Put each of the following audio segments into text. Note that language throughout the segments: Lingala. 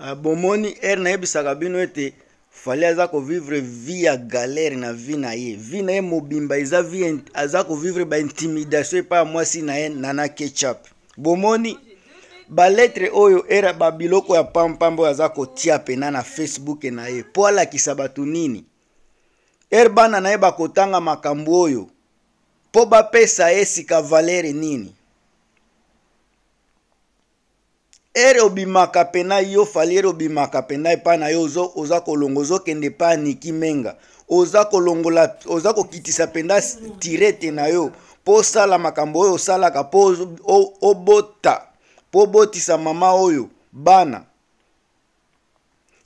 Ah, bomoni ere nayebisaka bino ete fali aza kovivre vi ya galere na vi na ye vi na ye mobimba eza vi aza kovivre baintimidation epai ya mwasi na ye nana ketchup bomoni baletre oyo era babiloko ya pampamba oyo aza kotia pena na facebook na ye mpo alakisa bato nini ere bana na ye bakotanga makambo oyo mpo bapesa ye sika valere nini ere obimaka pena yo fali ere obimaka pena epai na yo oza kolonga ozokende epai aniki menga oza kolongola oza kokitisa penda tirete na yo mpo osala makambo oyo osalaka mpo obota mpo obotisa mama oyo bana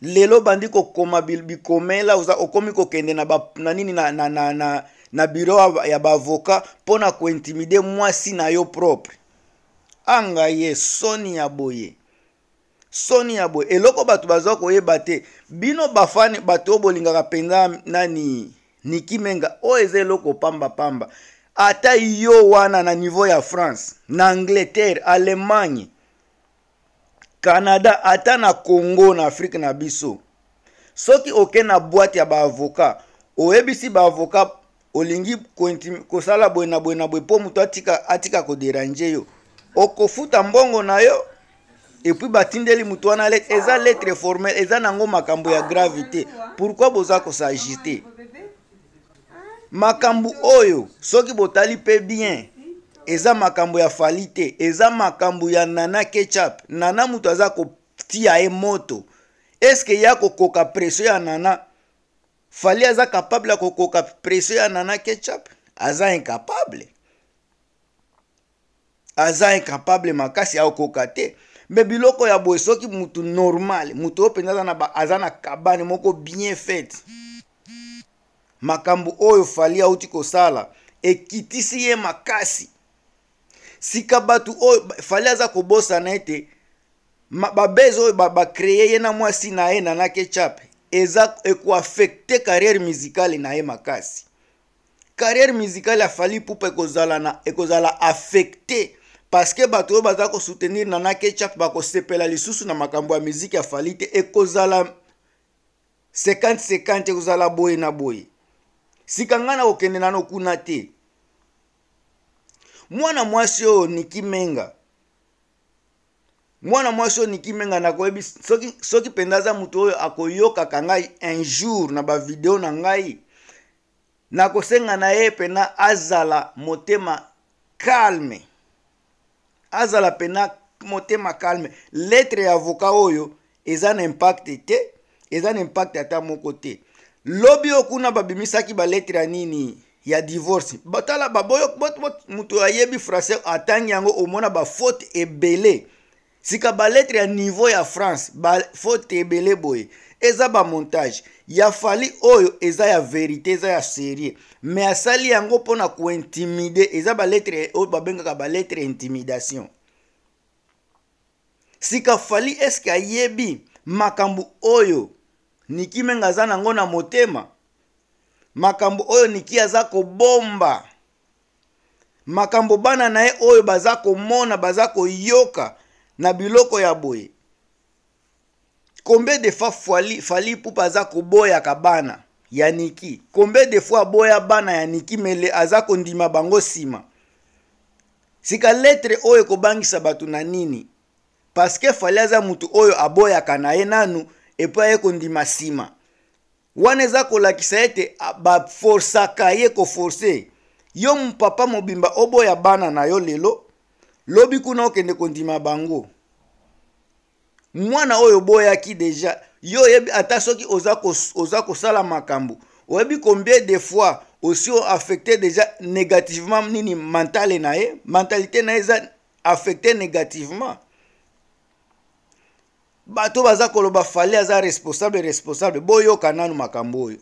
lelo bandi kokoma bikomela oza okomi kokende na, ba, na nini na, na, na, na, na biro ya baavoka mpo na kointimide mwasi na yo propre anga ye soni ya boye soni ya boye eloko bato baza koyeba te bino bafani bato oyo bolingaka mpenza nani nikimenga oyo eza eloko pambapamba ata yo wana na niveau ya france na angleterre allemagne canada ata na congo na afrike na biso soki oke na bwate ya baavoka oyebisi baavoka olingi kosala boye na boye na boye mpo moto atika, atika koderange yo okofuta mbongo na yo epuis batindeli moto wana lettre eza lettre formelle eza nango makambo ya grave te pourkui boza kosagite makambo oyo soki botali mpe bien eza makambo ya fali te eza makambo ya nana ketchup nana moto aza kotia ye moto eske ye akokoka presio ya nana fali aza kapable ya kokoka presio ya nana ketchup aza incapable aza incapable makasi akokoka te me biloko ya boye soki mutu normal mutu oyo mpenza aza na kabane moko bien faite makambo oyo fali auti kosala ekitisi ye makasi sika bato oyo fali aza kobosana ete babeze oyo bakreye ba ye na mwasi na ye na nake chape eza ekoaffecte carriere musicale na ye makasi carriere musicale afali pupa ekozala, na, ekozala affecte parceke bato oyo baza kosoutenir nana ketchup bakosepela lisusu na makambo ya miziki ya fali te ekozala 50-50 ekozala boye na boye sika ngai na kokende nano kuna te mwana mwasi oyo niki menga mwana mwasi oyo niki menga nakoyebi soki, soki mpenza aza moto oyo akoyokaka ngai un jour na bavideo na ngai nakosenga na ye mpena azala motema calme azala pena motema calme lettre ya avocat oyo eza na impact te eza na impact ata moko te lobi oyo kuna babimisaki baletre ya nini ya divorce batala baboyo moto ayebi français atangi yango omona bafaute ebele sika baletre ya niveau ya france bafaute ebele boye eza bamontage ya fali oyo eza ya verité eza ya série me asali yango mpona kointimide eza baletre oyo babengaka baletre intimidation sika fali eske ayebi makambo oyo niki menga aza nango na motema makambo oyo niki aza kobomba makambo bana na ye oyo baza komona baza koyoka na biloko ya boye combien de fois fali, fali pupa aza koboyaka bana ya niki combien de fois aboya bana ya niki mele aza kondima bango nsima sika letre oyo ekobangisa bato na nini parceke fali aza motu oyo aboyaka na ye nanu epo aye kondima nsima wana eza kolakisa ete baforsaka ye koforse yo mupapa mobimba oboya bana na yo lelo lobi kuna okende kondima bango mwana oyo boyaki deja yo oyebi ata soki oza, kos, oza kosala makambo oyebi combien de fois osi oaffecte deja négativement nini mentale na ye mentalité na ye eza affecte négativement bato baza koloba fale aza responsable responsable boyoka nanu makambo oyo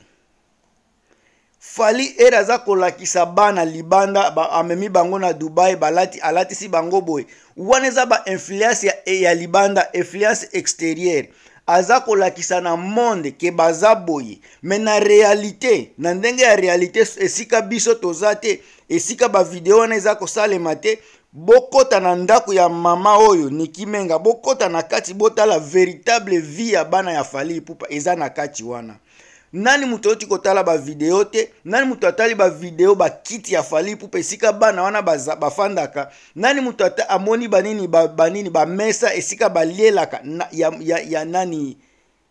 fali ere aza kolakisa bana libanda ba, amemi bango na dubai balati alatisi bango boye wana eza bainfluence ya, ya libanda influence extérieure aza kolakisa na monde ke baza boye me na réalité na ndenge ya réalité esika biso toza te esika bavideo wana eza kosalema te bokɔta na ndako ya mama oyo nikimenga bokɔta na kati botala véritable vie ya bana ya fali ipupa eza na kati wana nani moto oyoti kotala bavideo te nani moto atali bavideo bakiti ya falipu mpe esika bana wana bafandaka nani moto ata amoni banini banini bamesa esika balielaka na, ya, ya, ya nani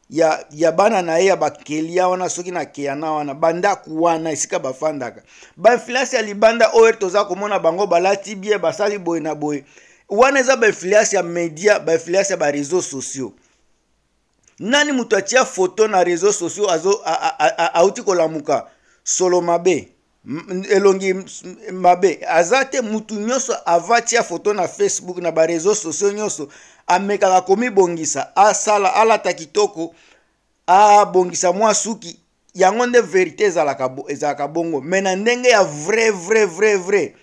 ya, ya bana na ye ya bakelia wana soki na keyana wana bandako wana esika bafandaka bainfluence ya libanda oyo toza komona bango balati bie basali boye na boye wana eza bainfluence ya media bainfluence ya bareseau sociaux nani moto atia foto na réseau sociaux azo auti kolamuka solo mabe elongi mabe aza te mutu nyonso ava tia foto na facebook na bareseau sociaux nyonso amekaka komibongisa asala alata kitoko abongisa mwa suki yango nde verité ezalaka ezalaka bongo me na ndenge ya vrai vrai vrai vrai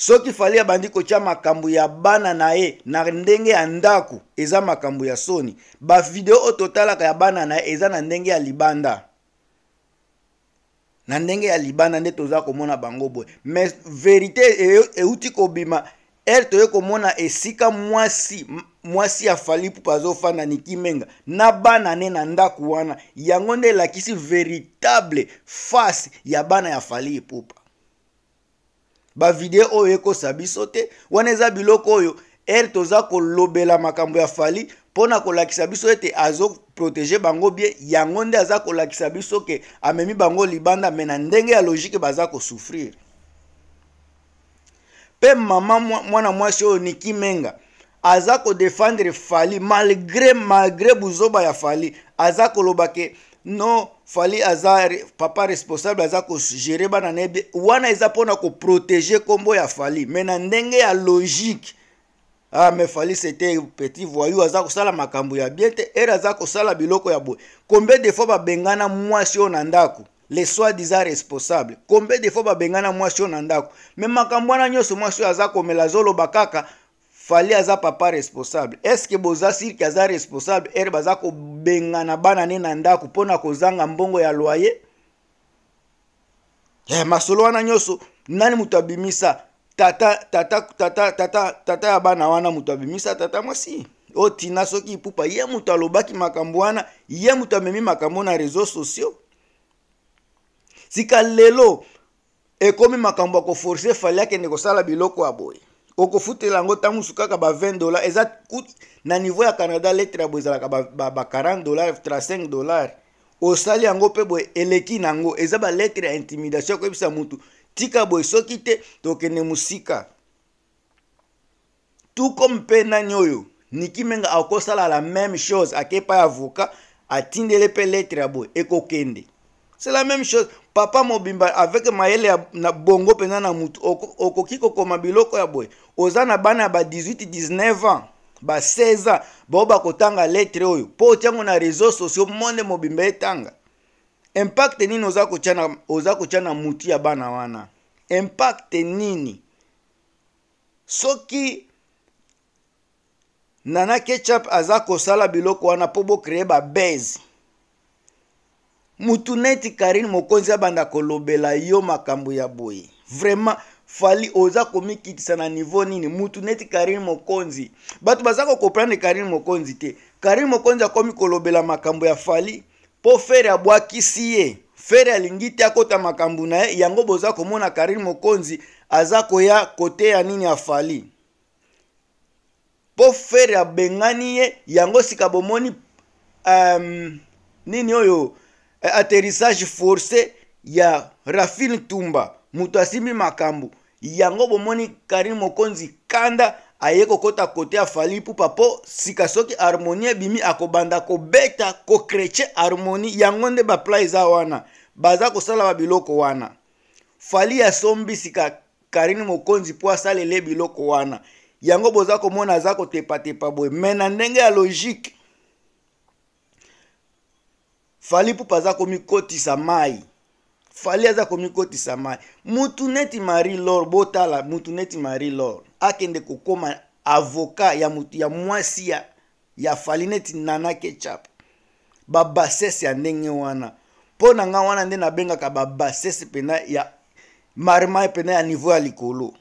soki fali abandi kotya makambo ya bana na ye na ndenge ya ndako eza makambo ya soni bavideo oyo totalaka ya bana na ye eza na ndenge ya libanda na ndenge ya libanda nde toza komona bango boye mais verité e-, euti e, kobima ere toye komona esika mwasi mwasi ya fali pupa azofanda nikimenga na bana ne na ndako wana yango nde elakisi véritable face ya bana ya fali pupa bavideo oyo ekosa biso te wana eza biloko oyo ere toza kolobela makambo ya fali mpo na kolakisa biso ete azoprotege bango bien yango nde aza kolakisa biso ke amemi bango libanda me na ndenge ya logike baza kosouffrir mpe mama mwana mwasi oyo niki menga aza kodefendre fali malgré malgré buzoba ya fali aza koloba ke non fali aza papa responsable aza kogere bana na ye bien wana eza mpona koprotege nkombo ya fali me na ndenge ya logique ah me fali c'était petit voyou aza kosala makambo ya bien te ere aza kosala biloko ya boye combien de fois babengana mwasi oyo na ndako le soi disant responsable combien de fois babengana mwasi oyo na ndako me makambo wana nyonso mwasi oyo aza komela azoloba kaka fali aza papa responsable estce boza sirke aza responsable ere baza kobengana bana ne na ndako mpona kozanga mbongo ya loyer eh, masolo wana nyonso nani moto abimisa tata tata tata tata tata ya bana wana moto abimisa tata mwasi o oh, tina soki ipupa ye moto alobaki makambo wana ye moto amemi makambo na réseau sociaux sika lelo ekomi makambo ya koforce fali akende kosala biloko ya boye okofutela yango ntamusu kaka ba 20 dollar eza na niveau ya canada lettre ya boye ezalaka ba, ba, ba 40 dollar 35 dollar osali yango mpe boye eleki na yango eza baletre ya intimidation ya koyebisa motu tika boye soki te tokende mosika tukom mpe nani oyo niki menga akosala la même chose ake epai avocat atindele mpe letre ya boye ekokende c'est la même chose papa mobimba avec mayele ya na bongo mpenza na motu okoki okoma biloko ya boye oza na bana ya ba 18 19 ans ba 16 ans bao bakotanga lettre oyo mpo otya ngo na réseau sociaux monde mobimba etanga impacte nini oza kotya na, oza kotya na mutu ya bana wana impacte nini soki nana ketchup aza kosala biloko wana mpo bokreye babeze mutu neti karine mokonzi abanda kolobela yo makambo ya boye vraiment fali oza komikitisa na niveau nini mutu neti karine mokonzi bato baza kokomprendre karine mokonzi te karine mokonzi akomi kolobela makambo ya fali mpo fere abwakisi ye fere alingi te akɔta makambo na ye yango boza komona karine mokonzi aza koya kote ya nini ya fali mpo fere abengani ye yango sika bomoni um, nini oyo euh, atterrissage forcé ya rafin tumba moto asimbi makambo yango bomoni karim mokonzi kanda aye kokɔta kote ya fali pupa mpo sika soki harmoni ebimi akobanda kobeta kokretien harmoni yango nde bapla eza wana baza kosala babiloko wana fali asombi sika karini mokonzi mpo asalele biloko wana yango boza komona aza kotepatepa boye me na ndenge ya logike fali pupa aza komikotisa mai fali aza komikotisa mai mutu neti marie lor botala mutu neti marie lor akende kokóma avoka ya mutu ya mwasi ya, ya fali neti nana ketchup babasese ya ndenge wana mpo na ngai wana nde nabengaka babasese mpena ya marmai mpena ya niveau ya likolo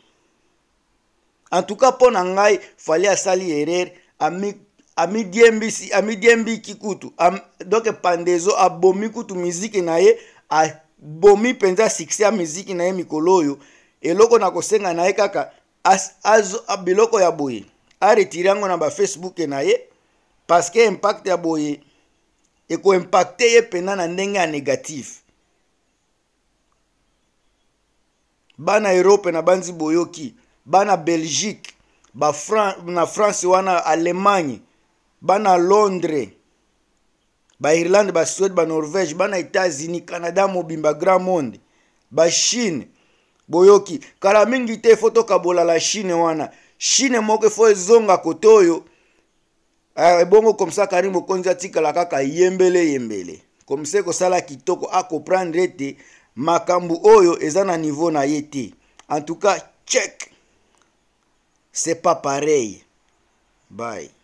en tout cas mpo na ngai fali asali erreur amidiembiki ami kutu am, donc pandezo abomi kutu miziki na ye bomi mpenza sukse ya miziki na ye mikolo oyo eloko na kosenga na ye kaka biloko ya boye aretire yango na bafacebook na ye parceke impact ya boye ekoimpacte ye mpena na ndenge ya négative bana erope na banzi boyoki bana belgique ba Fran na france wana allemagne bana londres bairlande basuède banorvège bana états-unis canada mobimba grand monde bachine boyoki kala mingi te efo tokabola la chine wana chine moko efo ezonga kote oyo ah, ebongo komisa karim bokonzi atikala kaka yembele yembele komisa ekosala kitoko akoprendre ete makambo oyo eza na niveau na ye te en tout cas check c'est pas pareil bye